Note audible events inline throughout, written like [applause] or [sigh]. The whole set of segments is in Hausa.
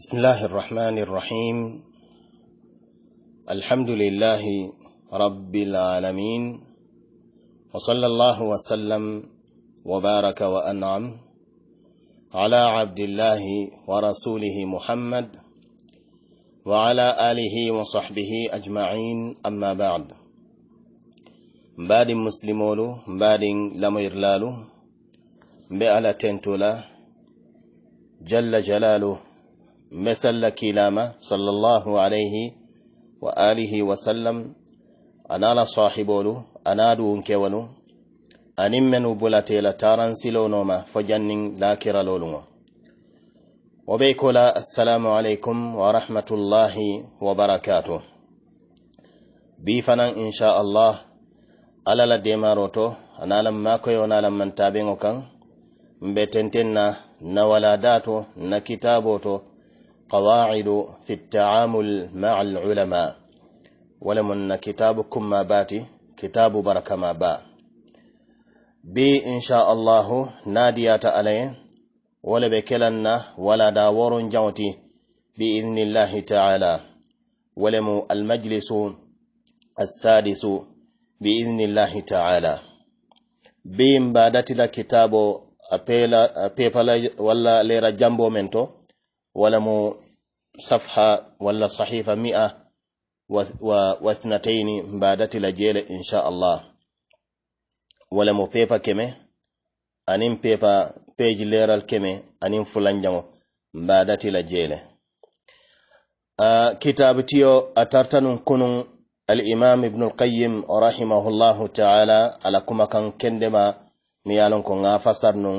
بسم الله الرحمن الرحيم الحمد لله رب العالمين وصلى الله وسلم وبارك وأنعم على عبد الله ورسوله محمد وعلى آله وصحبه أجمعين أما بعد مبادن مسلمولو مبادن لميرلالو بألا تنتولا جل جلاله masallaki lama sallallahu alaihi wa alihi wasallam a nana sahibolu a naduwun kewanu a nimenu bulatela taron silonoma la kira lolunwa wa bai kula assalamu alaikum wa rahmatullahi wa bi fanan insha Allah alala demaroto a nalan makwai wa man tabin okan mbe tentenna na wala na kitaboto قواعد في التعامل مع العلماء ولمن كتابكم ما باتي كتاب بركة ما با بي إن شاء الله نادية عليه ولا بكلنا ولا داور جوتي بإذن الله تعالى ولم المجلس السادس بإذن الله تعالى بين بادت لكتاب أبيلا ولا ليرا جنبو منتو wala mu safha wala sahifa mi'a wa wa tsnataini mbadati la jele insha Allah wala mu pepa anin pepa page leral keme anin fulan jamo mbadati la jele a kitabtiyo atartanun kunun al imam ibn al qayyim rahimahullah ta'ala ala kuma kan kendema miyalon ko nga fasarnu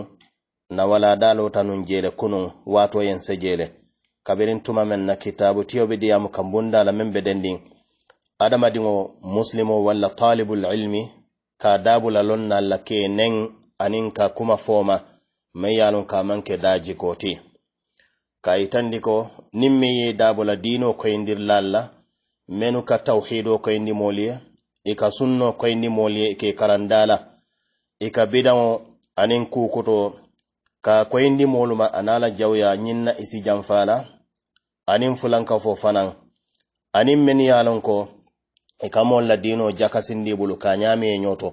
na wala dalotanun jele kunun wato yense jele kabirin tuma men na kitabu tiyo bi diyamu kambunda la membe dendin adama dingo muslimo wala talibul ilmi ka dabula lonna la ke neng anin ka kuma foma mai yalun ka manke daji koti ka itandi ko nin mi yi dabula dino koyindir lalla menu ka tauhido koyindi moliye ika sunno koyindi moliye ike karandala ika bidamo anin kukuto ka koyindi moluma anala jawya ñinna isi janfala anin fulanka fo fanan anin men yalon ko i kamol la dino jakasindi bulu ka ñameye ñoto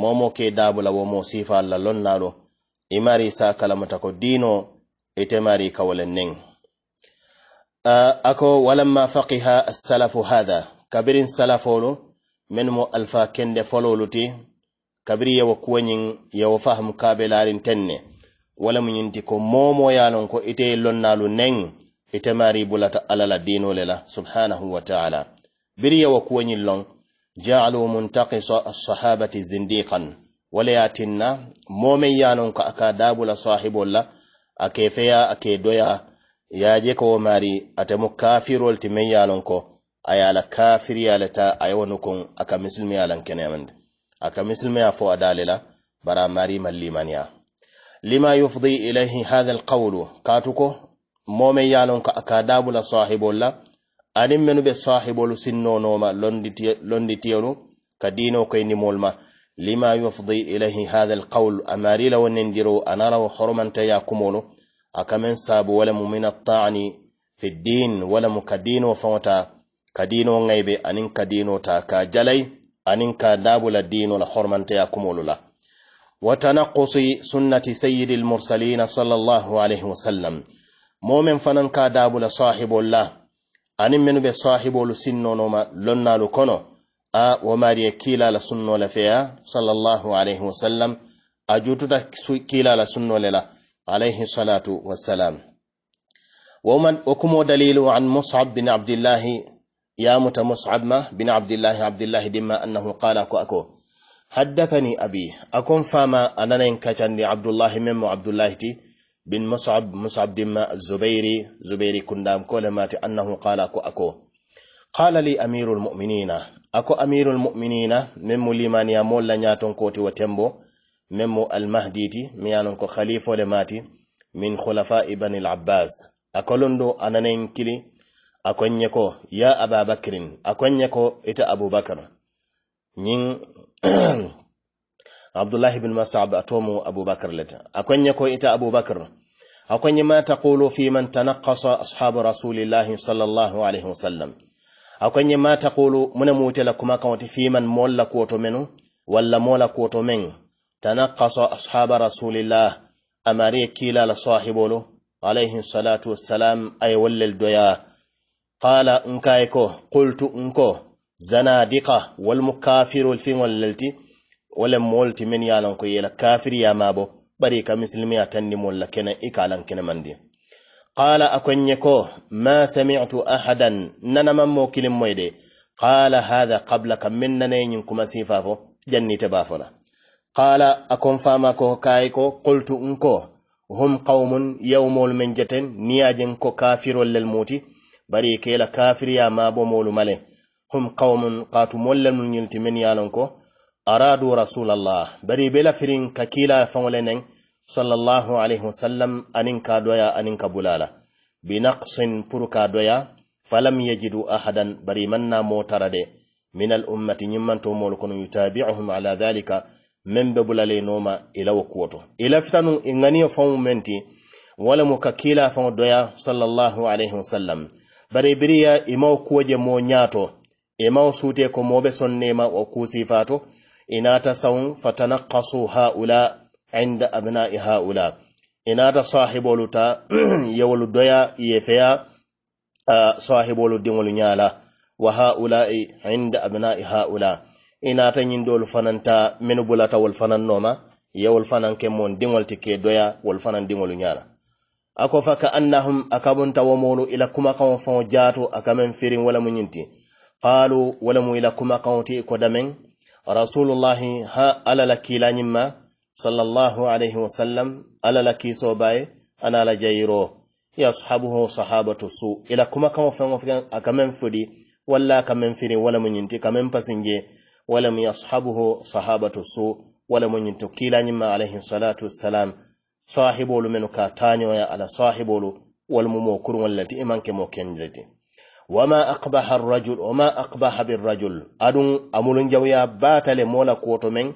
momo ke dabula womo sifa alla lon naɗo imari sa kalamata ko dino itemari kawolen nin uh, ako walamma faqiha asalafu hatha kabirin salafolu men mo alfa kende fololuti kabiri yewo kuwoñin yewo fahamu kabe larin tenne wala mu ñinti ko momo ya ko ite lonnalu neŋ ite mari bulata alla la diino le la subhanahu wa taala biri ye kuwoñin loŋ jaalu muntakisa assahabati zindikan wala ye tinna momeŋ ye ko a ka daabula sahibol la a ke feya a ke doya ye je ko mari ate mu kafirol ti meŋ ye ko a ye la kafiriya le ta a ye nukuŋ a ka misilimeya lan a ka misilimeya fo a daale la bari a mallimaniya lima yufdi ilayhi hadha alqawlu katuko momen yalon ko aka dabula sahibol la anin menu be sahibolu sinnonoma londitiyolu ka dino koye nimol ma lima yufdi ilayhi hadha alqawl amarila wonendiro anarawo horomantaya kumolu akamen sabu walamu min attani fi din wala ka dino fawta ka anin kadino ta ka jalai anin ka dabula dino la horomantaya kumolu la وتنقص سنة سيد المرسلين صلى الله عليه وسلم مؤمن فنن كاداب لصاحب الله أن من بصاحب لسنو نوما لنا لكونو أ وماري كيلا لسنو لفيا صلى الله عليه وسلم أجوتو كيلا لسنو للا عليه الصلاة والسلام ومن وكم دليل عن مصعب بن عبد الله يا مت مصعب ما بن عبد الله عبد الله دما أنه قال أكو أكو حدثني أبي أكون فاما أننا إنكتني عبد الله من عبد الله تي بن مصعب مصعب دم الزبيري زبيري كندام كل مات أنه قال أكو أكو قال لي أمير المؤمنين أكو أمير المؤمنين من مليمان يامول لنياتون كوتي وتمبو من المهدي تي ميانون كو خليفة لماتي من خلفاء بني العباس أكو لندو أننا إنكلي أكو نيكو يا أبا بكر أكو نيكو إتا أبو بكر نين [clears throat] abdullahi bin mas'ab atomo abubakar leta akwanye ko ita abubakar akwanye ma taqulu fi man tanaqqasa ashabu rasulillahi sallallahu alaihi wasallam akwanye ma taqulu muna mutala kuma kan wata fi man molla ko to menu walla mola ko to men tanaqqasa ashabu rasulillah amari kila la sahibolo alaihi salatu wassalam ay wallal doya qala in kai ko qultu in ko zanadika wal mukafiru fi wallalti wala molti min yalan ko yela kafir ya mabo bari ka muslimi atanni molla kenan ikalan kenan mandi qala akonye ko ma sami'tu ahadan nana mammo kilim moyde qala hadha min nana yin kuma sifafo jannita bafola qala akon fama ko kai ko qultu unko hum qaumun yawmul min jaten, niyajen ko kafirul lil muti bari kela kafir ya mabo molu male hum qawmun qatu molla nun yelti men yalon ko aradu rasulallah bari bela firin ka kila fangole neng sallallahu alaihi wasallam anin ka doya anin ka bulala binaqsin pur ka doya falam yajidu ahadan bari manna motarade min al ummati nyimmanto mol kono yutabi'uhum ala dhalika men be bulale noma ila wokuwoto ila fitanu ingani fawu menti wala mu ka kila fango doya sallallahu alaihi wasallam bari biriya imaw kuwoje mo nyato emawo suuteko moɓe sonnema o kuusifaato inata e sawun fatanakkasu haula inda abnai haula inata e sahibolu ta [clears throat] yewolu doya yefeya uh, sahibolu diŋolu ñala wa haulai inda abnai haula inata e ñindolu fananta min bulata wol fananoma yewol fanan kemon diŋol ti ke doya wol fanan diŋolu ñala ako fa ka annahum akabunta womolu ila kumakaŋo faŋo jaato akameŋ firin wala mu ñinti qalu walamu ila kuma kawti ko damen rasulullahi ha alalaki la nyimma sallallahu alayhi wa sallam alalaki so baye ana la jayro yashabuhu sahabatu su ila kuma kawo fango fikan akamen fudi walla kamen firi wala munyinti kamen pasinje wala yashabuhu sahabatu su wala munyinti kila nyimma alayhi salatu wassalam sahibolu menu ka tanyo ya ala sahibolu wal mumokurun wallati imanke mo kendati wama aqbaha arrajul wama aqbaha birrajul adun amulun jawya batale mola koto men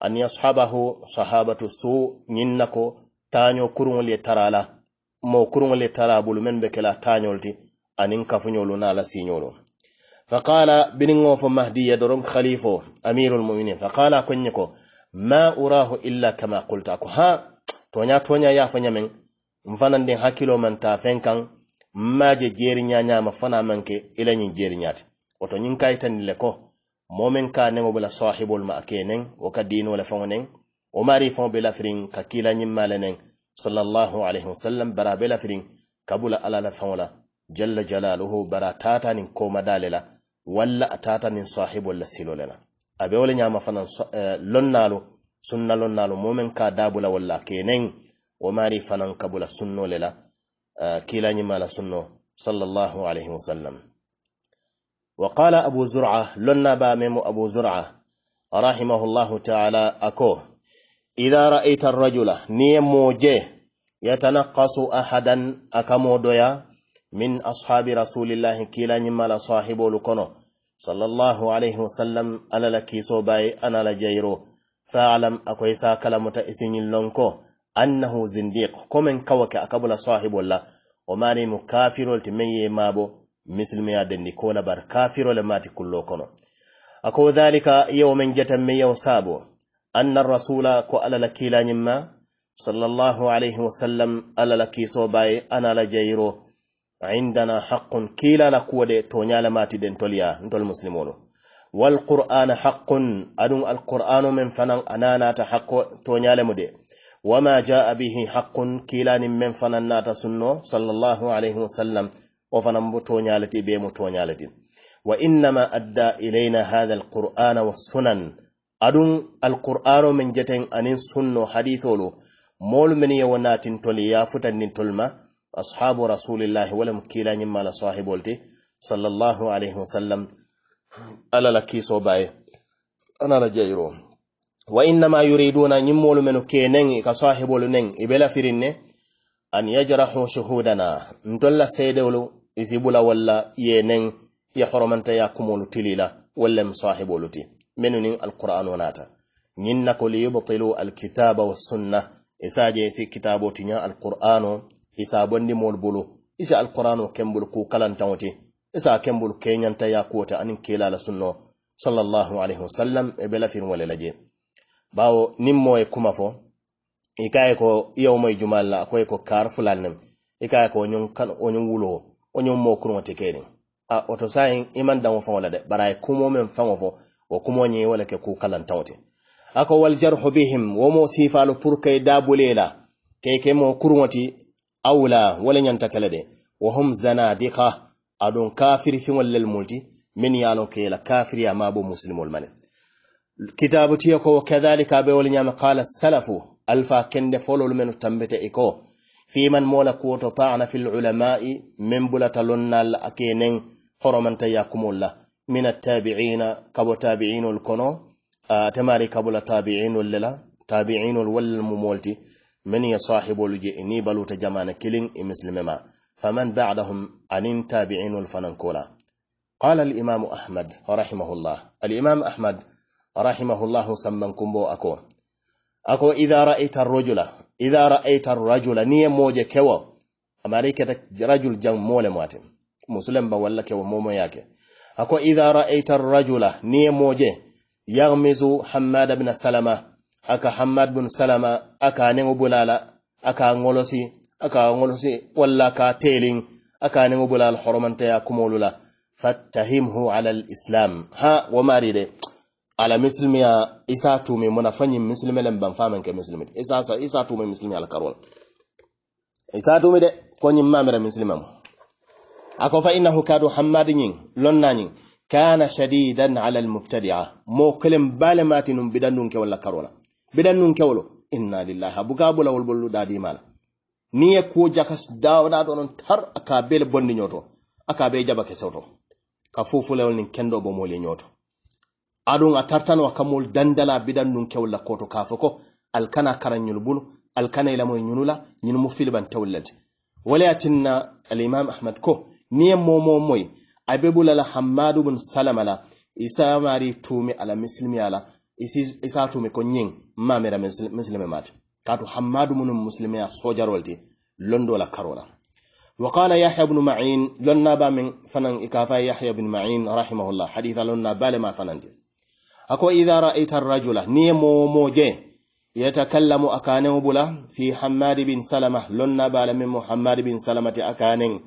an sahabatu su nyinnako taño kurŋol ye tarala mo kurŋol ye tara bulu men be kela tañol ti aniŋ kafuñolu naala siñolu faqala biniŋo fo mahdiya dorom amirul muminin faqala konye ko ma urahu illa kama qulta ko ha toña toña yafo ñameŋ nfanandiŋ hakkilo man ta feŋ mmaje jeriña ma fana manke nyati oto woto ñin tan le ko momen ka ne bula sahibol ma ake o kadino ka fonen o nen mari fon be lafirin ka kila ñimmale malenen sallallahu alaihi wasallam bara be firin kabula ala la fonla la jalla jalaluhu bara tata koma ko madalela walla a nin sahibul la silo le na a be wo le ñama eh, lonnalu sunna lonnalu momin ka dabula walla kenen o mari fanan kabula sunno lela. kiilañimala sunno sallallahu alayhi wa sallam wa qala abu zur'a lonnaɓa memo abu zur'a rahimahullahu taala ako ida ra'aita arrajula niye moje yatanaqasu ahadan akamodoya min ashabi rasulillahi kiilañimala sahibolu kono sallallahu alayhi wa sallam alala kiiso baye anala jayro fa'alam akoye sa kalamota isiñillon ko annahu zindiq komen kawake akabula sahibolla o mani mukafirul kafirol ti men ye mabo misilmiya dendi kola bar kafirul mati kullo kono ako dhalika yewo men jatan men yewo sabo anna rasula ko alala kilañimma sallallahu alayhi wa sallam alala la anala to nyala mati den tolya ndol muslimono wal qur'an haqqun adun al qur'anu min fanan anana ta haqqo to nyale mude wama ja a bihi haqqun kiilanin men fanan naata sunno sallllahu alayhi wasallam o fanan mo toñalati be mo toñalati wa innama adda ilayna hatha alqur'ana wassunan aɗum alqur'ano men jeten anin sunno haditholu moolu men yewo naatintoli ya futannintol ma ashabu rasulillahi walam kiilañimmala sahibol ti sallllahu alayhi wasallam alala kiiso baye anala jeyro wa innama yuriduna ñimmolu menu ke nen ka sahibolu nen i be ne an yajrahu shuhudana ndolla seedewolu izibula bula walla ye nen ya horomantaya kumolu tilila walla sahibolu ti menu nin alquran nata ñin ko liyubtilu alkitaba wassunna isaje si kitabo tiña alquran isa bondi mol bulu isa alquran kembul ku kalantawti isa kembul ya yakuwota anin kelala sunno sallallahu alaihi wasallam e be lafirin wale laje bawo nin mo ye kuma fo i ka ye ko i ye wo moyi jumal la ko ye ko kar fulal nem i ka ye ko wo ñiŋ wuloo wulo ñiŋ moo kuruŋo ti kee a oto saayiŋ i maŋ daŋo faŋo la de bari ko ye kumoo meŋ faŋo fo o kumoo nyi wala ke ku kalan tawte ako wal waljarhu bihim wo mo siifaalu pur kay i ke ke mo kuruŋo ti awla wala nyanta kala de wa hum zanadika aduŋ kafiri fiŋol lel multi min yalo ke ka la kafiriya ya mabo muslimul manin kitabu tiyo ko kadhalika bewol ñama qala salafu alfa kende folol menu tambete e ko fiman mola kuwoto ta'na fil ulamai min bulata lonnal akenen horomanta yakumol la min attabiina kabo tabiinol kono temari kabula tabiinol lela tabiinol wallal mumolti من يصاحب الجئني بلوت جمان كيلين مسلم ما فمن بعدهم أنين تابعين الفننكولا قال الإمام أحمد رحمه الله الإمام أحمد rahimahullahu samman kumbo ako ako idha ra'aita ar rajula idha ra'aita ar rajula niye moje kewa amari ta rajul jam mole mate muslim ba walla kewa momo yake ako idha ra'aita ar rajula niye moje yaghmizu hammad ibn salama aka hammad ibn salama aka ne bulala aka ngolosi aka ngolosi walla ka teling aka ne bulala horomanta ya kumolula fattahimhu ala al-islam ha wa maride ala misilimiya isa tumi muna fanyin misilime len ban fama ke misilimi isa sa isa tumi misilimi ala karol isa tumi de konyi mamira misilima mu ako fa innahu kadu hammadin lonnanin kana shadidan ala almubtadi'a mo kelem balematinum bidannun wala karola bidannun kewolo inna lillahi abuka bula wol bollu dadi mala ni ye ko jakas dawna don tar aka bel bonni nyoto aka be jaba ke soto ka fofulewol nin kendo bo mole nyoto adun a tartan wa kamul dandala bidan kyau la koto kafa ko alkana karan yulbulu alkana yunula ñunula mu filiban tewlati wala tinna Alimami ahmad ko niye momomoy abe bulala hammadu bin salama la isa mari tumi ala mislimi ala isa tumi ko ma ñing mamira mislimi hamadu kaatu hammadu munum muslimiya sojarol londo la karola وقال يحيى بن معين لنا بامن فنن إكافا يحيى بن معين رحمه الله حديث لنا بالما فنن دي. akwai idara itar rajula ni momoje kallamu akanen bula fi hammad bin salama lonna balamin muhammad bin salamati akanen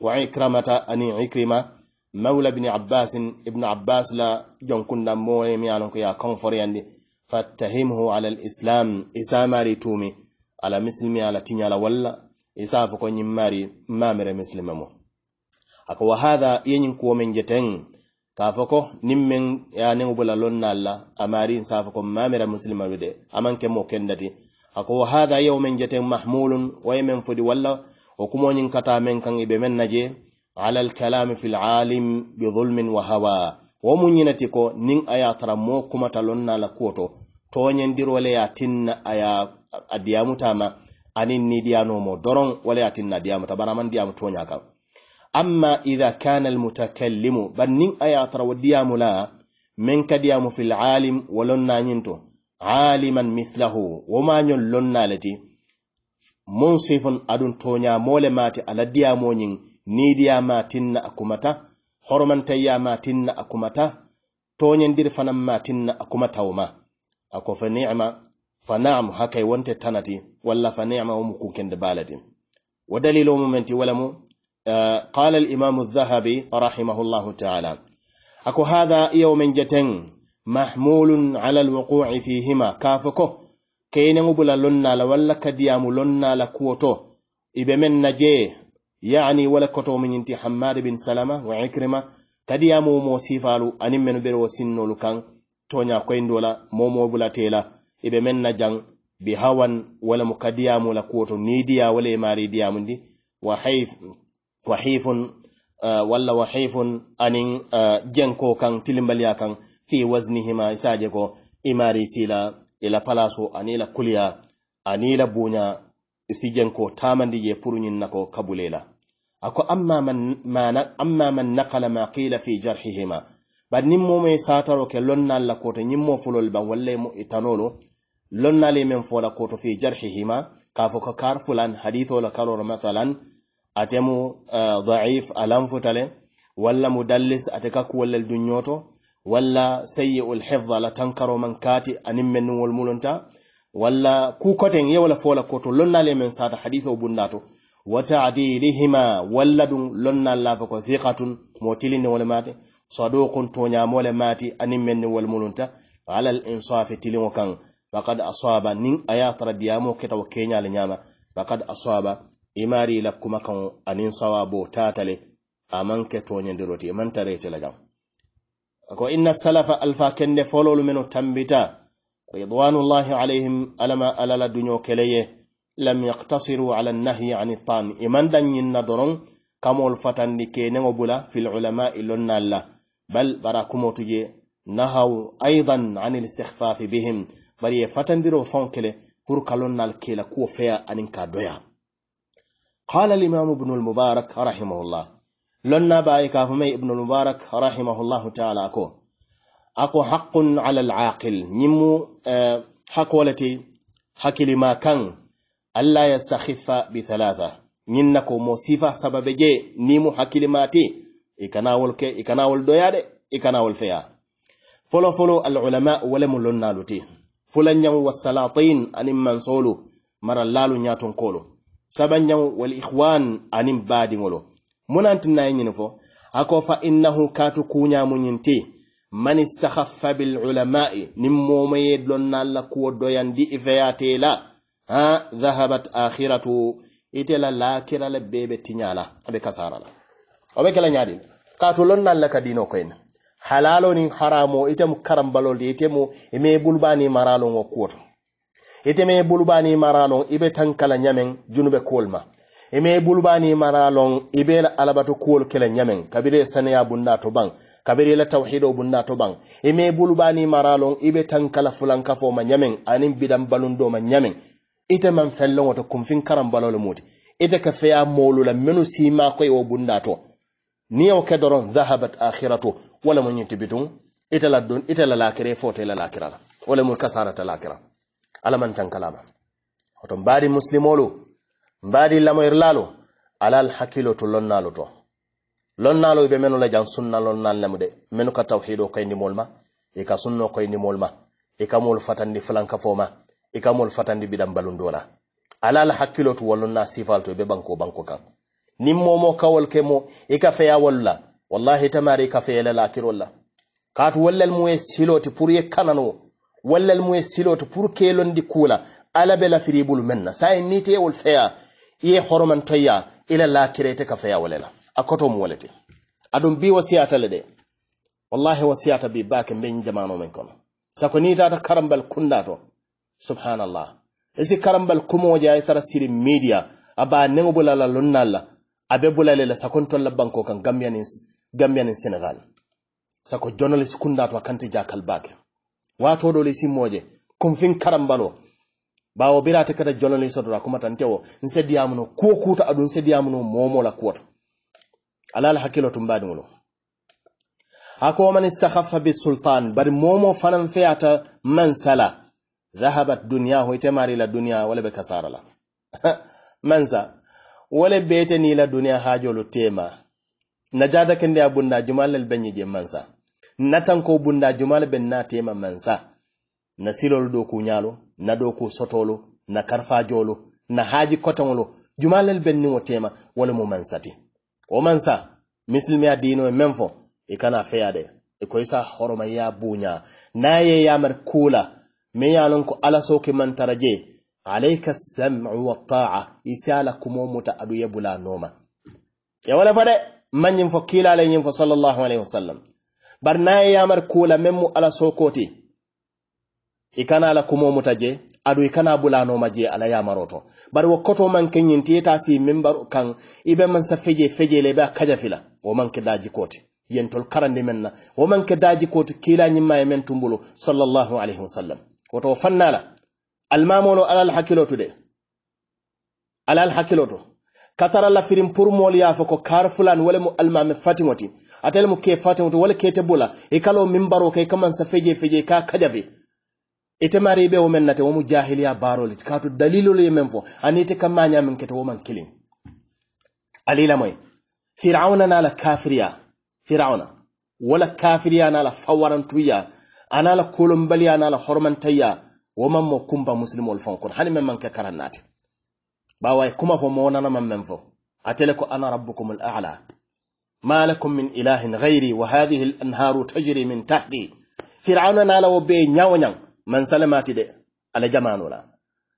wa ikramata ani ikrima mawla bin abbas ibn abbas la jonkunna moye mi alon ko ya konfor yandi fattahimhu ala al-islam mari tumi ala muslimi ala tinyala walla isafu ko nyimmari mamere muslima ako wa hadha yenyin ko men k'a ko nin meŋ ya a neŋo bula loŋ la a maariŋ saafo ko maamira musilima wi de a ke moo kendati a ko wa hatha yewo meŋ jeten mahmulun wo ye meŋ fodi walla wo kumoñiŋ kata meŋ kan i be meŋ na je kalam fil alim bi bidulmin wa hawa wo mu ñinati ko nin a ye a tara moo kumata loŋ la kuwo to toñendiro le ya a tinna a ye a diyamutama ni diyanoo mo doroŋ wala ye a tinna ta bari a maŋ diyamu toña kaŋ amma idha kana almutakallimu bannin aya tarawdiyamu la min mu fil alim walonna nyinto aliman mithlahu woma nyol lonnaleti munsifun adun tonya mole mati aladiyamu nyin nidiya na akumata matin na akumata toñendir fanan na akuma tawma ako fa ni'ma fa na'am hakai wonte tanati walla fa ni'ma wo mu balati wo dalilo mumenti قال الإمام الذهبي رحمه الله تعالى أكو هذا يوم جتن محمول على الوقوع فيهما كافكو كين مبلا لنا لولا كديام لنا لكوتو إبمن نجي يعني ولا كتو من انت حماد بن سلمة وعكرمة كديام موسيفالو من برو سنو لكان تونيا كوين دولا مومو بلا تيلا إبمن نجان بهوان ولا مكديام لكوتو نيديا ولا ماري ديام دي وحيف wahifun walla wahifun anin jenko kan tilimbaliya kan fi waznihima isaje ko imari sila ila palaso anila kuliya anila bunya isi jenko tamandi je purunyin nako kabulela ako amma man mana amma ma qila fi jarhihima bari nin mo mai sataro ke lonna la koto nin fulol ba walle mo itanolo Lonna le men fola koto fi jarhihima kafo ko kar fulan hadithola la mathalan atemu eh, dha'if alam futale walla mudallis ate kakkuwollel dunyoto walla sayyi'ul hifda la tankaro man kati anin men nun wol ku walla kukoten yewola fola koto lonnal e men sada hadise o bundato wa tadilihima walla ɗum lonnal lafa ko thiqatun motilini wol mate sadukun toñamole mati anin men wol mulunta ala al insaf tilin wakan fakad asaba nin aya radiyamo ketaw kenya le nyama fakad asaba imari la kuma kan anin sawa bo tatale aman ke toñendiroti iman taretele kan ko inna salafa alfa kende fololu meno tambita ridwanullahi alaihim alama alala dunyo keleye lam yaktasiru ala nahyi ani tan iman yin doron kamol fatandi keneŋo bula fil ulamai lonnalla bal bara tuje nahaw aidan ani listihfafi bihim bari fatan fatandiro fonkele kele pour kalonnal kela kuwo feya anin ka doya qala al-imam ibn al-mubarak rahimahullah lonna baye ka fumay ibn al-mubarak rahimahullahu ta'ala ko ako haqqun 'ala al-aqil nyimmu hakolati hakili ma kan alla yastakhiffa bi thalatha nyinna ko mo sifa sababe je ni mu hakili mati ikanawol ke ikanawol doyade ikanawol feya folo folo al-ulama wala mulunnaluti fulanyan wasalatin anin mansolu marallalu nyaton kolo sabanyaŋo wal ihwan aniŋ baadiŋo lo munanti naye ñini fo ako ko fa innahu kaatu kuñamuñin ti man istahaffa bilulamai niŋ momo ye lonnal la kuwo doyandi ifeyate la ha dhahabat akhiratu ite la lakira la bebe tiñala abe kasara la o be kela ñadin kaatu lonnal la ka dino koyna halalo niŋ haramo itemu karambalol de itemu ime bulbani maralo ŋo kuwoto iteme bulubani maralon ibe tankala nyamen junube kolma ime bulubani maralon ibe alabatu kuol kele nyamen kabire sanaya bunda to bang kabire la tawhido bunda to bang ime bulubani maralon ibe tankala fulanka fo ma nyamen anin bidam balundo ma nyamen ite man fellon wato kumfin karam balolo muti ite ka feya molu la menu sima koy wo bunda to ni yaw ke akhiratu wala mun yintibitun ite la don ite la lakire fo la lakira wala mun kasara ta lakira ala man tankalama oto mbaadi musilimolu mbaadi lamoyirlalu alal hakkilo to lonnalu to lonnalu ɓe menu la jan sunna lonnal lemu menu ka tawhido koynimol ma e ka sunno koynimol ma e kamol fatandi falankafo ma e kamol fatandi biɗan balundola alal hakkilo to wallonna sifal to ɓe banko banko kan nin momo kawol ke e ka feya wolla wallahi tamari ka feyelel akirolla kaatu wallel mu e siloti pour kanano wallal mu siloto pour kelondi kuula ala be lafiribulu men na sa en nite wol feya horoman toya ila la kirete ka feya wolela akoto mu walete adum bi wasiata le de wallahi wasiata bi bake men jamano men kono sako ni tata karambal kunda to subhanallah esi karambal kumoja e tara siri media aba nengo bulala lonnalla abe bulale la sakon tolla banko kan gambianin gambianin senegal sako journalist kunda to kanti jakal bake watoɗo ley simmoje comme fin karambalo ɓawo birate kata jolole sodora kuma tantewo n seddiyamuno kuwo kuta aɗum seddiyamuno momola kuwoto alala hakkilo tum mbaɗimuno hako man istahafa sultan bari momo fanan feyata man sala dhahabat duniyahu itemarila duniya wala ɓe kasarala [laughs] mansa wala la duniya hajolu tema najada kende abunda jumalal jumallel mansa natanko bunda jumala ben na tema mansa na silolu do ku nyalo na do ku sotolo na karfa jolo na haji kotanlo jumalal ben ni tema wala mu mansati o mansa misilmi adino e men e kana feyade e ko isa horoma ya bunya na ye yamar kula me yalon ko ala soke man taraje alayka sam'u wa ta'a isala kumo muta adu ya bula noma ya wala fade man fo kila alayhi sallallahu alaihi wasallam bari naye yamar kula men mu ala sokoti i kana ala kumomuta je adu i kana bulanoma je ala yamaroto bari wokkoto man kenyinti ita si membar kan ibe man sa feje fejele be kaja fila o man ke daji koti yentol karandi men na o man ke daji koti kila nyimma e men tumbulo sallallahu alaihi wasallam woto fannala almamolo ala al hakilotu de ala al hakilotu katara la firin pour mol ya fako kar fulan wala mu almame fatimoti atel mu ke fatin to wala kete bula e kalo mimbaro kay kaman sa feje feje ka kajavi ite maribe o men nate o mu jahiliya baro lit katu dalilu dalilo le men fo anite kamanya min kete o man kilin alila moy fir'auna na la kafiriya fir'auna wala kafiriya na la fawaran tuya ana la baliya na la hormantayya o man mo kumba muslimu al kon hani men man ke karannate way kuma fo mo nana man men fo atele ko ana rabbukumul a'la ما لكم من إله غيري وهذه الأنهار تجري من تحتي فرعون نالا وبي نياو نيان من سلماتي دي على جمانو لا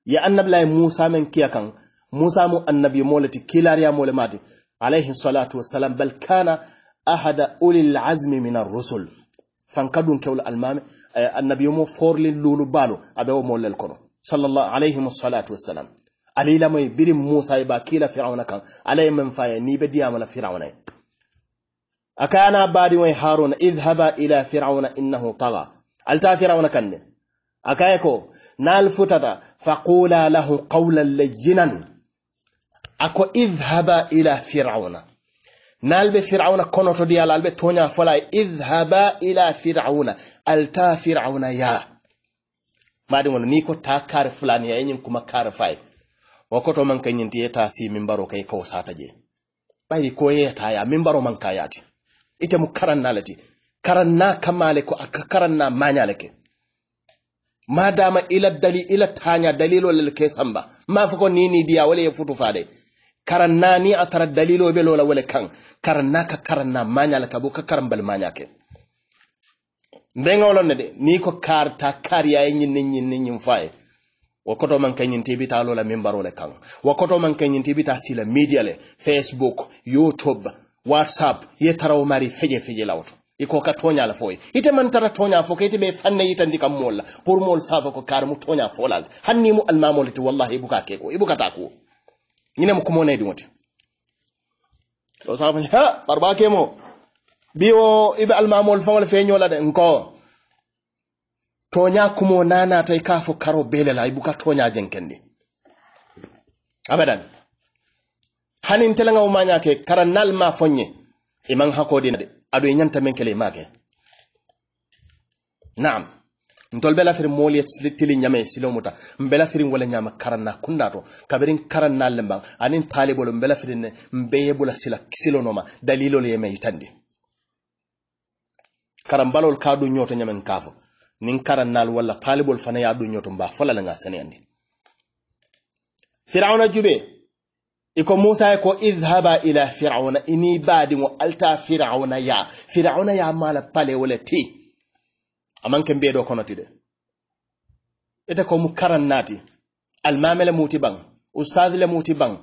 يا أنب لاي موسى من كيا كان موسى مو النبي مولتي كيلاريا مولماتي عليه الصلاة والسلام بل كان أحد أولي العزم من الرسل فانكدون كول المام آه، النبي مو فور للولو بالو أبيو مول الكونو صلى الله عليه الصلاة والسلام علي لما يبرم موسى يبا كيلا فرعون كان علي من فايا نيبدي عمل فرعوني akana badi way haruna idhhaba ila fir'auna innahu tagha alta fir'auna kanne akaye ko nal futata faqula lahu qawlan layyinan ako idhhaba ila fir'auna nalbe fir'auna konoto diyala albe toña fola idhhaba ila fir'auna alta fir'auna ya madi wona ni ko ta ya yin kuma kare fay wakoto man kanyinti ta si min baro ko sata je bai ko yeta ya min man kayati ite mu karanna lati ti karanna kamale ko aka karanna mañale ke madama ila dali ila tanya dalilo lel ke samba ma fuko ko nini dia wala ye futu faade karanna ni atara dalilo be lola wala kan karanna ka karanna manya ka bo ka bal manya ke mbeŋolonne de ni ko karta kariya e ñinne ñinne ñin fay wo koto man kañin tibita lola mimbarole kan wo koto man kañin tibita sila media le facebook youtube whatsapp ye taraw mari feje feje lawto iko ka toñala foye ite man tara toña fo kayte ɓe fanne yitandi kam molla pour mol safa ko kaara mu toña folal hanni mo almamolete wallahi ibuka keko ibukata ko ñinemo kumonaydi wote o safa ha ɓarɓa kemo bi o iɓe almamol fawol feñola de nko tooña kumo nanata e ka fo karo belala ibuka toña jenkendi abadan hanin telengaw maña ke kara nal ma foñe iman hakodina de aɗo e ñanta men kele maake naam ntol bela firin moolu sile tili nyame silo muta mbela firin wala nyama karanna kundato to kabirin karanna lembang anin taalibolu mbela firin ne mbeye bula sila silo noma dalilo le yeme itande karambalol ka du ñoto ñamen kaafo nin karannal wala taalibol fana ya du nyoto mba fala la nga sene andi firawna jube iko musa ko idhhaba ila fir'auna ini badi mo alta fir'auna ya fir'auna ya mala pale wala ti amanke mbedo kono tide ita ko mu karannati almamela muti bang ustadila muti bang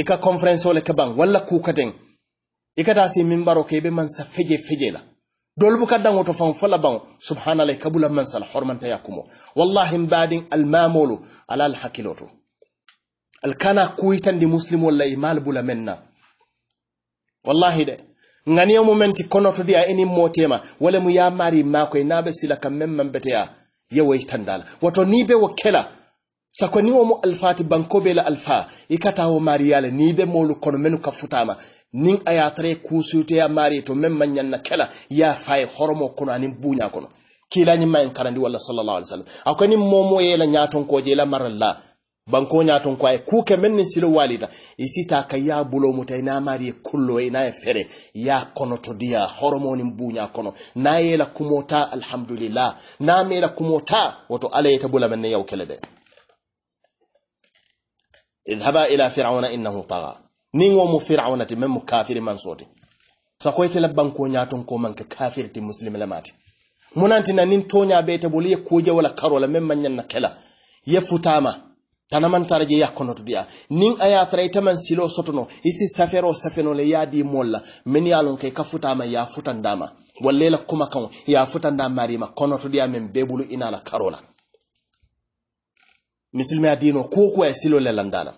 ika conference wala kabang wala kukaten ika tasi mimbaro kebe man sa feje feje la dolbu kaddango to fan fola ban subhanallah kabula man sal hormanta yakumo wallahi mbadin almamolu ala alhakiloto alkana kuyitandi muslim walla imal bula menna wallahi de ganiyo mumenti konotodi a enin motema wala mu yamari makoye naɓe sila kam men mambeteya yewoy tandala woto ni wo kela sako ni wo alfati bankoɓe la alfa i wo mariyale ni molu kono menu ka futama nin a yatare kusuteya mari to men mañanna kela ya faye horomo kono anin buña kono kilañi mayen karandi walla sallallahu alih w akoni momo yela ñatonkoje la maralla banko ton ko ay kuke men silo walida isita ka ya bulo mutay na mari kullo e fere ya kono to dia hormoni mbunya kono na yela kumota alhamdulillah na mela kumota wato alayta bula men yaw kelede idhaba ila fir'auna innahu tagha nin mu fir'auna ti mu kafiri man soti sakoyte la bankoña ton ko man kafiri ti muslim lamati munantina nin toña beta buliye kuje wala karola men nyanna kela ye tanaman taraje yakkono to diya nin aya tray taman silo sotono isi safero safeno le yadi molla men yalon kay kafuta ma ya futandama walla ila kuma kan ya futanda ma kono to diya men bebulu ina la karola misilmaya dino ko kuwa e silo le landala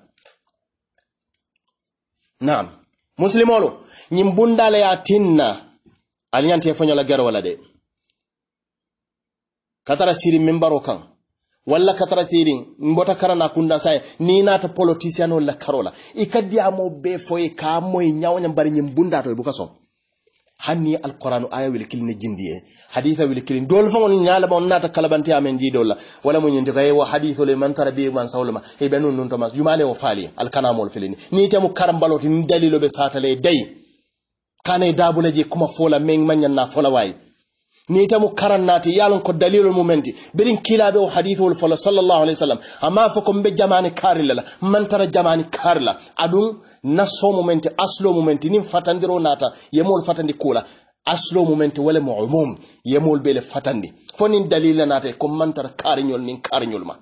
naam muslimolo nyim bundale ya tinna alnyante ñante foñola gero wala de katara siri min baro kan walla katara siri mbota kara na kunda saye ni na ta politician walla karola ikadi amo be foye ka moy nyawnya bari nyim bunda to buka so hanni alquran aya wil kilni jindiye haditha wil kilni dol fa mon nyaala mon nata kalabanti amen di dolla wala mun nyinde kay wa hadithu le man tarabi man sawluma e benun non tomas to mas jumale o fali alkana mol filini ni temu karam baloti dalilo be satale day kane dabulaje kuma fola meng manyanna fola way ni ita mu karannati yalon ko dalilol mumenti birin kilaɓe o hadithol fola sallllahu alih w sallam amma fo ko mbe jamani karilla la mantara jamani karla aɗum nasso mumenti aslo mumenti nin fatandiro nata yemol fatandi kula aslo mumenti wala mo umum yemol bele fatandi fonin dalila nata ko mantara kariñol nin kariñol ma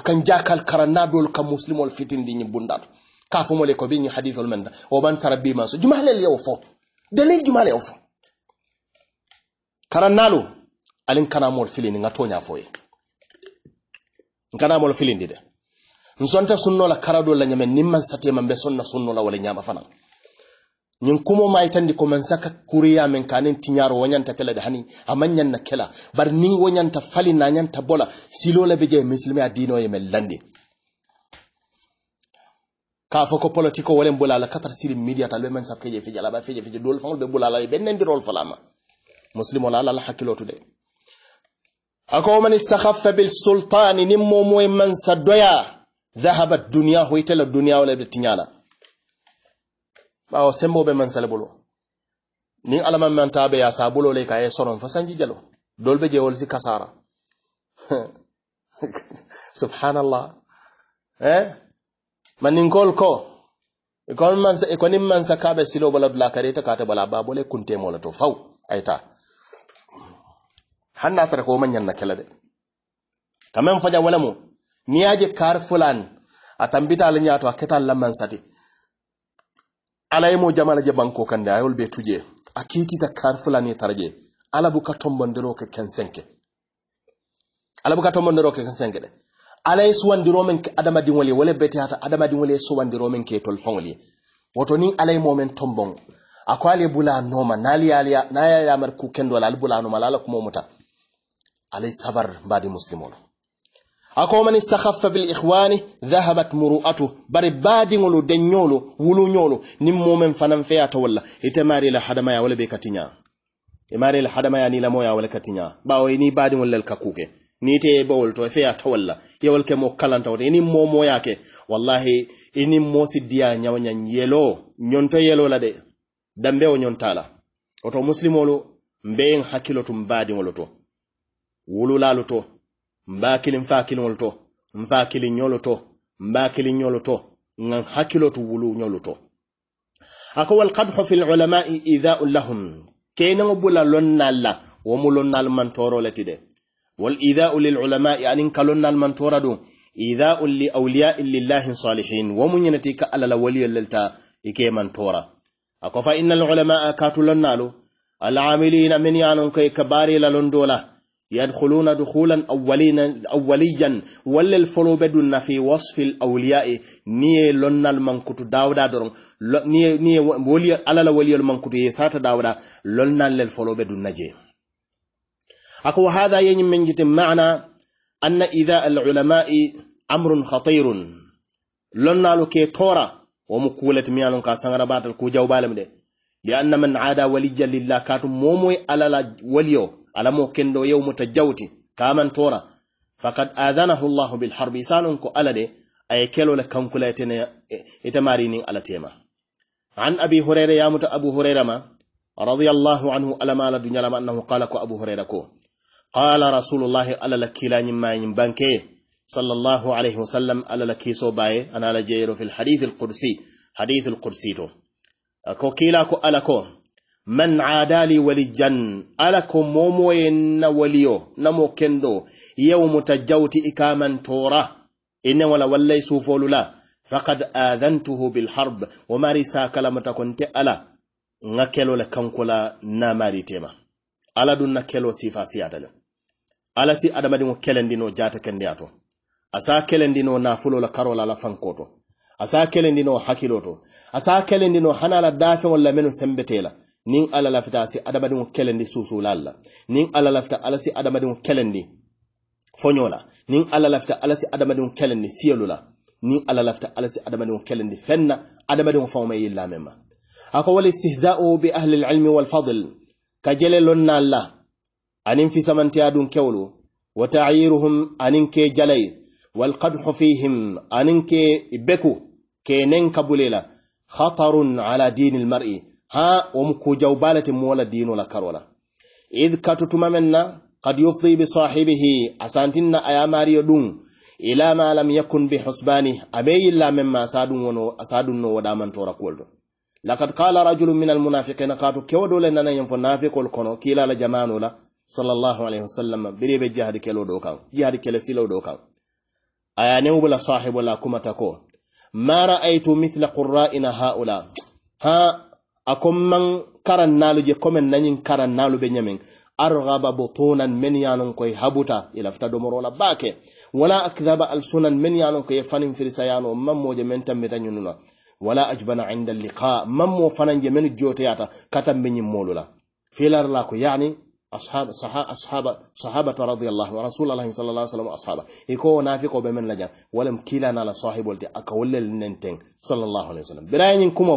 akan jakal karannadol kam muslimol fitindi ñibbundato kafumole ko bi ñi hadithol o mantara bimanso jumalel yewo fo dalil jumalel yewo kara nalu alin kana mol filini nga tonya foye nkana mol filindi de nsonta sunno la kara la nyame nimman sate man sonna sunno la wala nyama fana nyin kumo mai tandi ko man saka kuriya men kanin tinyaro wanyanta kala da hani amanyan na kala bar ni wanyanta fali na nyanta bola silo la beje muslimi adino ye mellande ka fo politiko wala mbola la katar siri media talbe man saka ye fijala ba fije fije dol fangol be bulala be nendi rol falama muslimo la ala la tude ako man istakhaffa bil sultani nimmo moy man sadoya dhahabat dunyahu itala dunya wala tinyala bawo sembo be man salbulo ni alama man tabe ya sabulo le kay soron fa sanji jalo dolbe jewol si kasara [laughs] subhanallah eh manin kol ko ikon man sa ikonin man sa kabe silo bala bla kare kata bala babole kunte mola faw aita hanna tara ko man nyanna kela de kamen faja wala niyaje kar fulan atambita al nyaato aketa al man sati jamala je banko kande ayol be tuje akiti ta kar fulan ni taraje ala buka tombondiro ke kensenke ala buka tombondiro ke kensenke de alay suwandiro men ke adama dinwole wala beti hata adama dinwole suwandiro men ke tol fangole woto ni alay mo men tombon bula noma nali alia naya ya marku kendo al bula noma lala kuma muta alay sabar mbadi muslimol ako man sakhaffa bil ikhwani dhahabat muru'atu bari badi bare baadiŋolu denñolu wuluñolu nin mumen fanan feyata walla ite maari la ya wala be katinya imari la hadama ya ni la moya wala katinya bawo ni badi ngol lel kakuke ni te bawol to e feyata walla yewol ke mo kalanta kalantawte inin momo yake wallahi ini mosi diya ñawñañ yelo ñonto yelo la de dambe o ñontala oto muslimolo mbeng hakilotum badi baadiŋolu to wululalu to mbakili mfakili wuluto mfakili nyoluto mbakili nyoluto ngan hakilotu wulu nyoluto ako wal qadhu fil ulama idha'u lahum kene ngobula lonnalla womulonnal mantoro latide wal idha'u lil ulama yani kalonnal mantora do idha'u li awliya lillah salihin womunyati ka alala waliy lalta ike mantora ako fa innal ulama katulonnalu al amilina min yanun kay kabari lalondola يدخلون دخولا أولينا أوليا ولل فلو بدون في وصف الأولياء ني لون المنكوت داودا درون ني ني ولي على الولي المنكوت يسات داودا لون للفلو بدون نجي أكو هذا يعني من جت معنى أن إذا العلماء أمر خطير لنال كي تورا ومقولة ميانون كاسنغرا باتل كوجاو بالمدي لأن من عادى وليا لله كاتو موموي على الوليو alamo kendo yewmuta jawti kaman tora fakad adanahu bil harbi sanon ko alade ay kelo le kankula etene ite ni alatema. an abi hurayra yamuta abu hurayra ma radiyallahu anhu alamala duñalama annahu qala ko abu hurayra ko qala rasulullahi ala la ma mayin banke sallallahu alayhi wa sallam ala kiso baye ana ala fil hadith qudsi hadith qudsi to ko kila ko ala ko man adali walijan ala ko momoye na waliyo na mo kendo yewmuta jawti ikaman tora ine wala wallay sufolula faqad adantuhu harb wa mari kalamata konte ala nga kelo le kankula na mari tema ala dun na kelo sifa siyata le ala si adamadiŋo kelendino jata kendeya to asa kelendino nafulola karola la fankoto asa kelendino hakiloto asa kelendino hanala dafe wala menu sembetela nin ala si adamadenw kelendi susulal lalla, nin ala ala si adamadenw kelendi foño la nin ala ala si adamadenw kelendi siyelu la nin ala ala si adamadenw kelendi fenna adamadenw faŋo ma yilla meŋ ma ako wal istihza'u bi ahli wal fadl, ka jele lon naal la fi fisamantiya dun kewolu wa tayiruhum aniŋ ke jalay qadhu fihim anin ke beku ke neŋ kabule la khatarun ala dini mari. ha wom ku jawbalati mola dino la karola id katutuma menna kad yufdi bi sahibihi asantinna aya mariyo ɗum ila ma lam yakun bi husbani abe illa mimma sadun wono asadun no wada man tora koldo laqad qala rajulun min al munafiqina qatu kewdo le nana yam fo nafiqol kono kila la jamanu la sallallahu alaihi wasallam biribe jihad kelo do kaw jihad kele silo do kaw aya ne wala sahibu la kuma tako ma ra'aytu mithla qurra'ina haula ha ako man karan nalu je komen nañin karan nalu be nyamen arghaba butunan min yanun koy habuta ilafta domorola bake wala akdaba alsunan min yanun koy fanin firisayano mammoje men tammi ñununa wala ajbana inda liqa mammo je men joteyata molula filar la ko yani أصحاب صحابة أصحاب صحابة رضي الله ورسول الله صلى الله عليه وسلم أصحابه يكون نافق بمن لجا ولم كلا على صاحب ولتي أكول صلى الله عليه وسلم براين كومو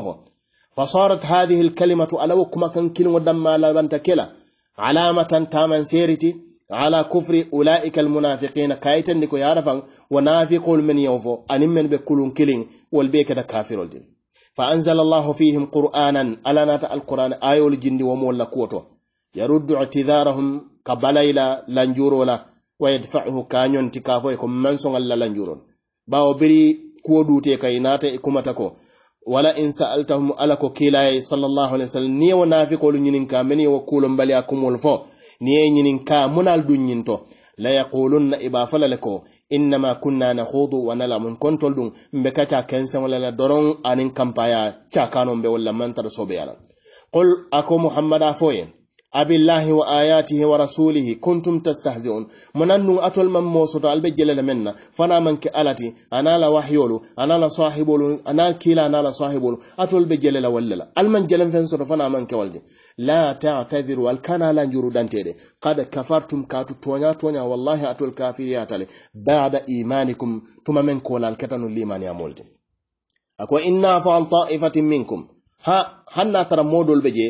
فصارت هذه الكلمة ألو كما كان كل ودم لا بنتكلا علامة تامن سيرتي على كفر أولئك المنافقين كايتن لكو يعرفا ونافق من يوفو أن من بكل كلين والبيك دا كافر الدين فأنزل الله فيهم قرآنا ألا ألنا القرآن آيو الجند ومولا كوتو يرد اعتذارهم كبليلا لنجورولا ويدفعه كانيون تكافو يكم منسون الله لنجورون باو بري كودو تيكايناتا إكمتكو wala in sa'altahum ala ko kilaye sallallahu alaihi wasallam ni wo lu nyinin ka meni wa kulum baliya kumol fo ni ye ka munal dun ñinto la yaqulunna iba falalako innama kunna nakhudu wa nalamu kontol dum mbe kata kensa wala la doron anin kampaya cakano mbe wala mantar sobe yala qul ako muhammada foye abillahi wa ayatihi wa rasulihi kuntum tastahzi'un munannu atol man mosoto albe jelele menna fana manke alati anala wahyolu anala sahibolu anal kila anala sahibolu atol be jelele wallala alman jelen fen soto fana manke walde la ta'tadhiru al kana la njuru dantede qad kafartum katu tonya tonya wallahi atol kafiriyatale ba'da imanikum tuma men kolal ketanu limani amolde akwa inna fa'al ta'ifatin minkum ha hanna tara modol be je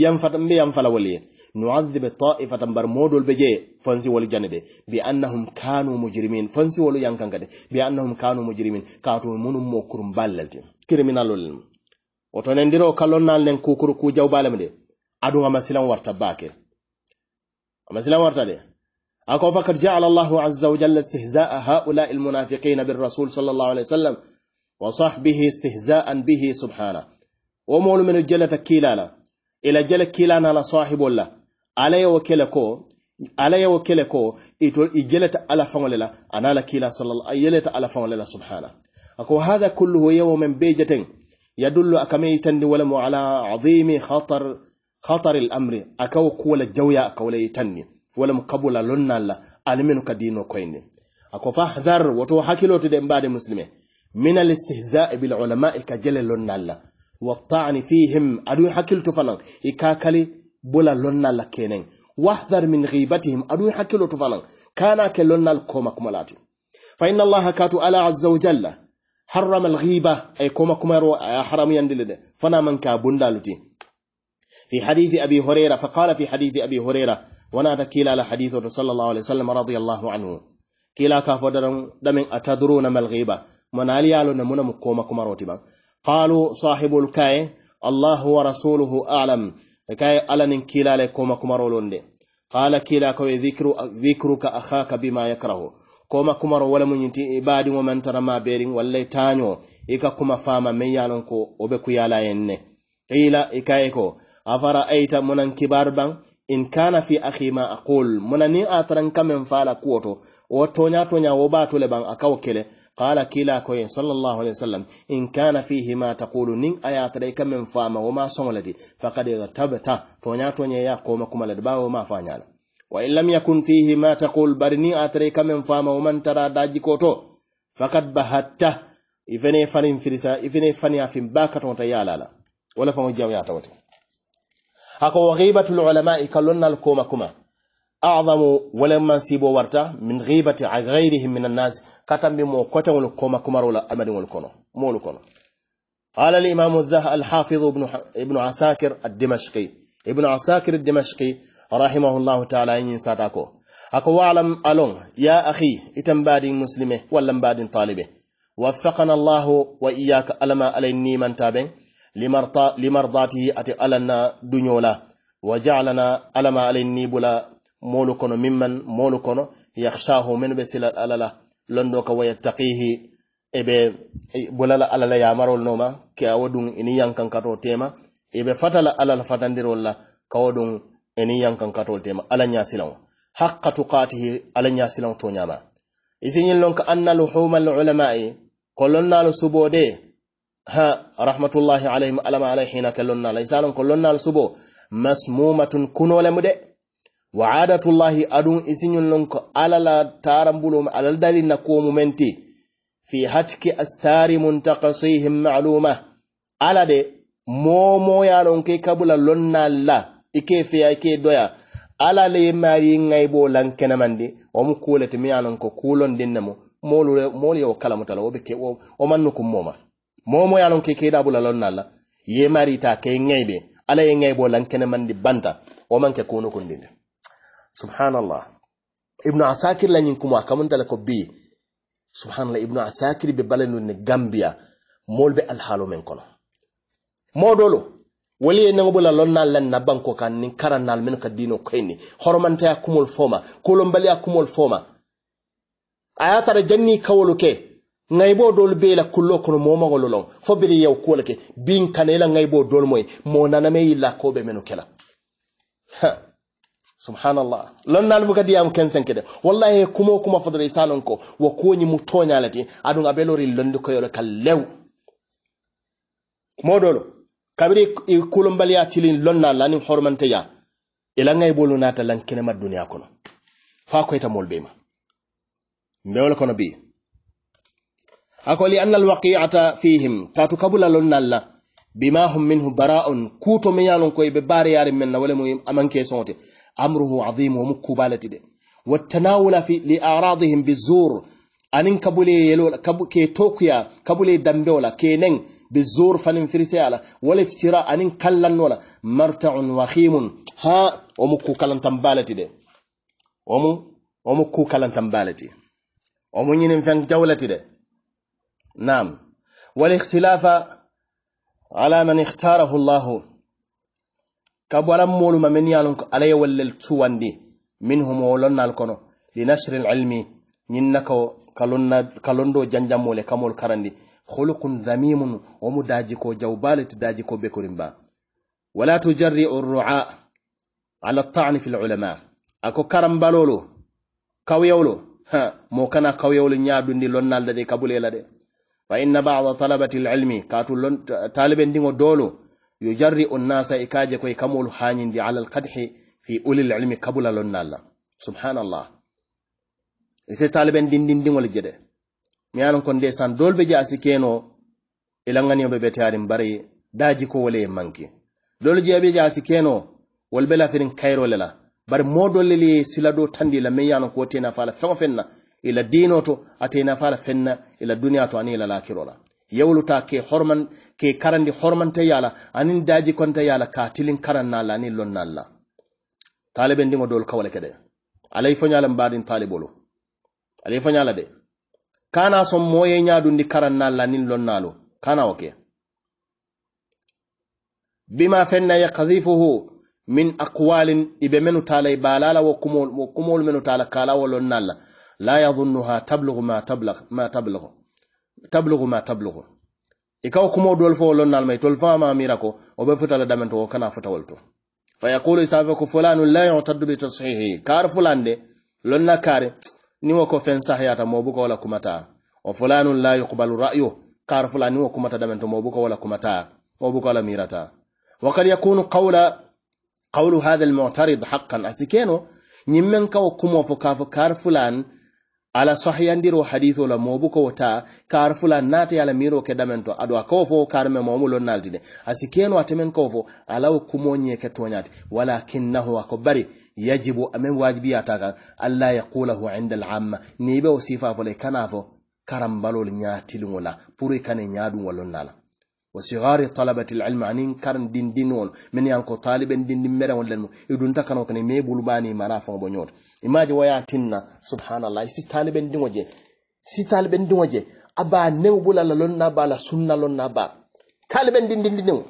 ينفتم بينفلا ولي نعذب الطائفة برمود البجاء فانسي ولجانده بأنهم كانوا مجرمين فانسي ولجانده بأنهم كانوا مجرمين كاتو من موكرم باللت كرمينال للم وطنندرو كالونا لن كوكر كوجاو بالمده أدو ما مسلم ورطة باكي ما مسلم ورطة دي أكو فكر جعل الله عز وجل استهزاء هؤلاء المنافقين بالرسول صلى الله عليه وسلم وصحبه استهزاء به سبحانه ومول من الجلة كيلالا ila jele kilanala sahibol la ala yewo kele ko ala yewo kele ko ito i jeleta ala fangolela anala kila sallallahu kila sala yeleta ala fangolela subhana ako hadha kulluhu yewo men be yadullu akame yitandi mu ala azimi khatar khatar l amri akawo kuwola jawya akawole yitanni mu kabula lonnal la ani menu ka dino koyni ako fahdhar woto hakkilotude mbaade muslime min al istihzai bil ulamai ka jele lonnal la waqtani fihim adu hakiltu fanan ikakali bula lonnal kenen wahdhar min ghibatihim adu hakilo tufanan kana ke lonnal koma kumalati fa inna allaha katu ala azza wa jalla harrama riba ay koma kumaro ay haram yandilede fana man fi hadithi abi hurayra fa qala fi hadithi abi hurayra wana ta kila la hadithu sallallahu alaihi wasallam radiyallahu anhu kila ka fodaran damin atadruna malghiba manaliyalo na muna mukoma kumaro tiban قالوا صاحب الكاي الله ورسوله أعلم كاي ألن كلا لكم كمرولون دي قال كلا كوي ذكر ذكرك أخاك بما يكره كما كمر ولا من ينتي إباد ومن ترى ما بيرين ولا تانيو إكا كما فاما من يالنكو وبكو يالا ينه قيل إكايكو أفرأيت من كبار بان in كان في akhi ما aqul munani atran kamen fala kuoto wo tonya tonya wo batule ban akaw qala kila koyen sallallahu alaihi wasallam in kana fihi ma taqulu nin ayatare kam min fama wama songladi faqad tabata tonya tonya ya koma kuma ladbawo ma fanyala wa in lam yakun fihi ma taqul barni atare kam min fama waman tara daji koto faqad bahatta ifene fanin firisa ifene fani afin bakaton ta yalala wala fango jaw ya tawati hako wa ghibatul ulama ikallonna kuma a'zamu walam masibo warta min ghibati ghayrihim min an-nas katambe mo kota wono koma kumarola amadin wono kono molu kono ala al-imam az-zah ibn ibn asakir ad-dimashqi ibn asakir ad-dimashqi rahimahu yin satako ako walam alon ya aki itam badin muslime walam badin talibe waffaqana allah wa iyyaka alama alayni niman taben limarta ati ati na dunyola wa ja'alana alama alayni bula molu kono mimman molu kono yakhshahu min be sila alala londo ka wayattaqihi ebe e bulala alala yamarol noma ke awodun ini e yankankato tema ebe fatala alala fatandirol la kawodun ini e yankankatol tema ala ñasilanwo haqqa tuqatihi ala ñasilanwo to ñama isiñin lon ka anna luhuma lulamai ko lonnaalo subode ha rahmatullahi alayhim alama alay hina ke lonnaala isalon ko lonnaal subo masmumatun kunoolemu de wa adatullahi aɗum isiñullonko alala tarambulum alal dalinna komumenti fi hatki astari mun takasihim maluma ala de momoyalon ke kabula lonnal la ike feya ike doya ala le mari ngaybo lankenamandi omu kulete miyalon ko kulon dinnamo molu molu yo kala mutala obe ke o mannu kum moma momo yalon ke keda bula lonnal la yemari ta ke ngaybe ala ye ngaybo lankenamandi banta o manke kono kundinde subhanallah ibnu asakir lañin kuma kamantala ko bi subhanallah ibnu asakir be balanu ne gambia molɓe alhaalo men kono modolo wali nango la lon nal lan na banko kan nin karan nal men ka dino hormanta ya kumol foma kolon bali ya kumol foma aya tara janni kawolu ke ngaybo dol be la kullo kono moma gololon fo biri kolake bin kanela ngaybo dol moy mo naname yilla ko be menu kela ha subhanallah lon nal buka diyam kensenkede wallahi kumo kuma fodore salon ko wo koñi mu toñalati aɗum aɓe londi koyolo ka lew moɗolo kabiri i kulombaliya tilin lonna lanin hormanteya ilangay bolu nata lankinema duniya kono fa koyta mol bema mbewol kono bi ako anna alwaqiata fihim tatu kabula lonnalla bima hum minhu bara'un kuto meyalon koye ɓe bariyari men na wole mu amanke sote أمره عظيم ومكبالت دي والتناول في لأعراضهم بالزور أنين كبولي يلول كي توكيا كبولي دمبولا كي نين بالزور فنن فرسالة والافتراء أنين كلن ولا مرتع وخيم ها ومكو كلن تنبالت دي ومو ومكو كلن تنبالت ومو ينين فان جولة دي نعم والاختلاف على من اختاره الله ka bo ala moolu ko ala ye wallel suwandi minhum wo lonnal kono linasri lilmi ñin na ko ka londo janjammole kamol karandi hulukun dhamimun wo mu ko jawbale daji ko bekorin ba wala tujarriu rua ala tani fi lulama ako karambalolo kawyawlo mo kana kawyawlo ñadundi lonnal de kabulela de fa inna bada talabati lilmi katu talibe ndiŋo doolo yujari'u an-nasa ikaje koy kamul hanyindi ala al fi ulil ilmi kabula lonnalla subhanallah ise taliben dindin jede mi kon desan dolbe je asikeno ilangani be betarin bari daji ko wale manki dol je be je asikeno wal bela firin lela bari modolle li silado tandi la mi anon ko tena fala fenna ila dino to atena fala fenna ila duniya to anila lakirola yewluta ke horman ke karandi hormante yala anin daji konte yala ka tilin karanna la ni lonna la talibe ndingo dol kawale kede alay fo mbadin talibolo alay fo de kana so moye nyaadu ndi karanna la ni lonna lo kana oke bima fenna yaqdhifuhu min aqwalin ibe talay balala wa kumul wa kumul menu tala kala wolonna la la yadhunnuha tablughu ma tablagh ma tablaghu tablugu ma tablugu ikaw kawo kumo dol fo lon nal may tol fa ma mira ko o be futala damento o kana futa to fa yaqulu isafa ku fulanu la yu'taddu bi tashihi kar fulande lon na kare ni wako ko fen sahiyata mo bu ko wala kumata o fulanu la yuqbalu ra'yu kar fulani wo kumata damento mo bu ko wala kumata o bu ko wala mirata wa kad yakunu qawla qawlu hadha al-mu'tarid haqqan asikeno nyimmen kaw kumo fo kafu kar fulan ala sahiyandiro hadithola mobu kowota kar fula nate ala miro ke damento adwa kofo a kowfo karme momulo naldine asikeno keno atemen kowfo alawo kumoñe ke tonyat walakinnahu ako bari yajibu amen wajibi ataka alla yaqulahu inda alamma ni ɓe wasifa sifa fole kanavo karam balol ñatiliŋola pour i kane ñaɗuŋolon nala وصغار طلبة العلم عنين كان دين دين ول من يانكو طالب دين دين مرة ولنمو يدون تكنو كني ميبول باني مرافع بنيور imaji waya tinna subhanallah si taliben dingo si taliben dingo aba nengo bula la lonna ba la sunna lonna ba taliben din din dingo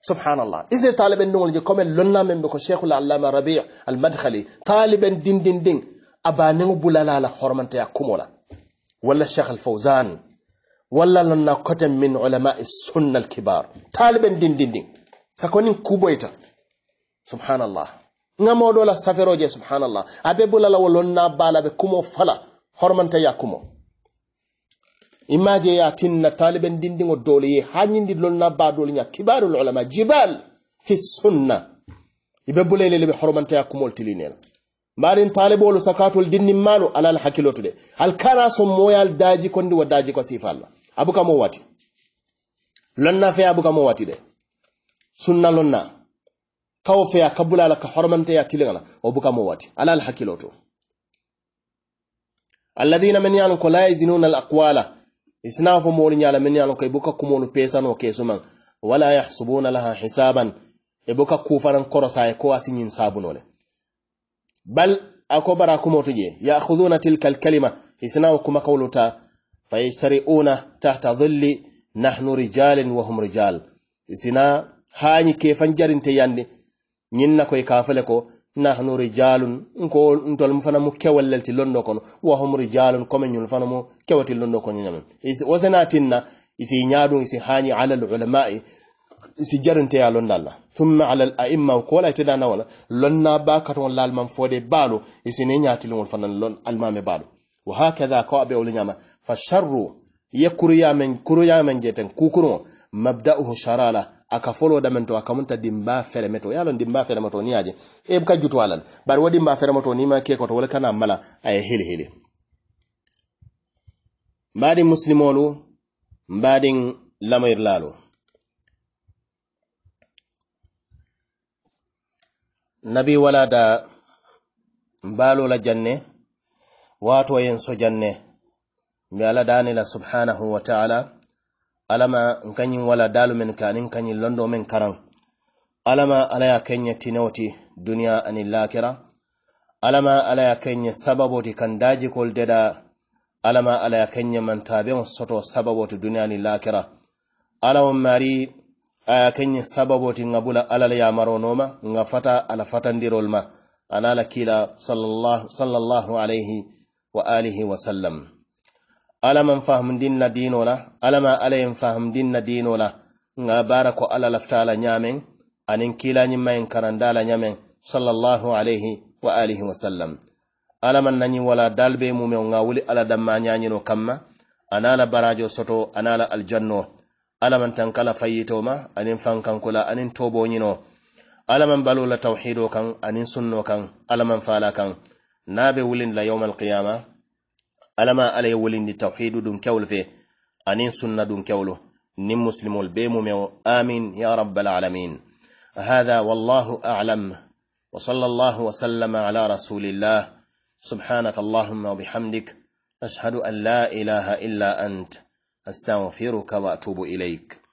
subhanallah ise taliben dingo je comme lonna men be ko cheikhul allama rabi' al madkhali taliben din din ding aba nengo bula la la hormanta ya wala cheikh al fawzan wala lonna kotem min ulama as sunna al kibar taliben din din ding sakonin kuboita subhanallah nga modo la safero je subhanallah abe bulala wo lonna bala be kumo fala hormanta ya kumo imaje ya tinna taliben dindiŋo dole ye ha ñindi ba dole nya kibarul ulama jibal fi sunna ibe bula le be hormanta ya kumol tilinela mbaɗin taliɓolu sakatol dinnin manu alal hakkilotu de alkana so moyal daji kondi wa daji ko sifa abuka mo wati lonna fe abuka mo wati de sunna lonna kawo feya kabula la ka hormanteya tiliŋala wo obuka mo wati ala al hakiloto to man yanu ko la yazinuna al aqwala isnafu mo ni ñala men yanu ko e buka kumolu pesano ke suman wala yahsubuna laha hisaban ibuka e faran korosa e ko asiñin sabunole bal akobara bara kumoto je yahuduna tilka al kalima isnafu kuma kawluta ta fayajtari'una tahta dhilli nahnu rijalin wa hum rijal isna hañi ke fanjarinte yande ñin na koy kafale ko nahnu rijalun nko ntol mu fana mu kewal lelti londo kono wa hum rijalun comme ñun fana mu kewati londo kono ñamen isi wasana tinna isi ñaadun isi hañi ala al isi jarinte ya londalla thumma ala al a'imma ko la tida na wala lonna ba katon lal man fode balu isi ne ñaati lon fana lon almame balu wa hakadha ko abe ul ñama fa sharru yakuru ya men kuru ya men jeten kukuru mabda'uhu sharala aka da mento to akamunta dimba fere meto yalo dimba fere meto ni aje e buka jutu alal bar wadi dimba fere meto ni ma ke ko to wala kana mala ay hele hele mbadi muslimolu mbadi lamayr lalo nabi wala da mbalo la janne wato yen so janne mi ala danila subhanahu wa ta'ala alama nkanyin wala dalu min kanin nkanyin londo min karan alama alaya ya kenya tinoti duniya ani lakira alama alaya ya sababu sababoti kan daji kol deda alama alaya ya kenya mantaben soto sababoti duniya ani lakira Alama mari aya kenya sababoti ngabula alala ya maronoma nga fata ala fatandirol ma anala kila sallallahu, sallallahu alaihi wa alihi wa sallam ala man na dino la ala ma ala yen na dino la nga bara ko ala laftala nyamen anin mayin mayen la nyamen sallallahu alaihi wa alihi wa sallam ala man nañi wala dalbe me nga wuli ala damma no kamma anala barajo soto anala aljanno ala man tankala ma anin kula anin nyino ala man balula tawhido kan anin sunno kan ala man fala kan nabe wulin la yawmal qiyamah alama ala ye wolindi tawhidu dun kewolu fe anin sunna dun kewolu nin muslimol be mumeo amin ya rabbal alamin هذا والله أعلم وصلى الله وسلم على رسول الله سبحانك اللهم وبحمدك أشهد أن لا إله إلا أنت أستغفرك وأتوب إليك